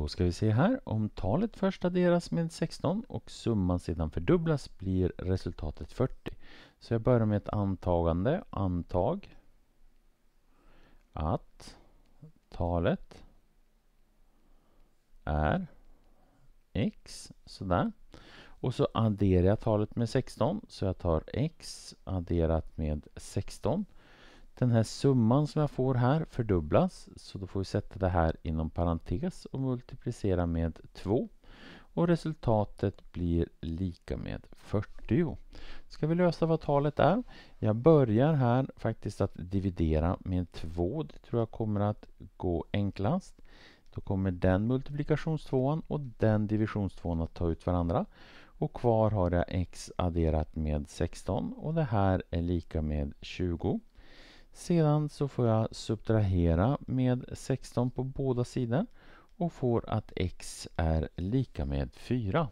då ska vi se här. Om talet först adderas med 16 och summan sedan fördubblas blir resultatet 40. Så jag börjar med ett antagande. Antag att talet är x, sådär. Och så adderar jag talet med 16, så jag tar x adderat med 16 den här summan som jag får här fördubblas, så då får vi sätta det här inom parentes och multiplicera med 2. Och resultatet blir lika med 40. Ska vi lösa vad talet är? Jag börjar här faktiskt att dividera med 2. Det tror jag kommer att gå enklast. Då kommer den multiplikationstvåan och den divisionstvåan att ta ut varandra. Och kvar har jag x adderat med 16 och det här är lika med 20. Sedan så får jag subtrahera med 16 på båda sidor och får att x är lika med 4.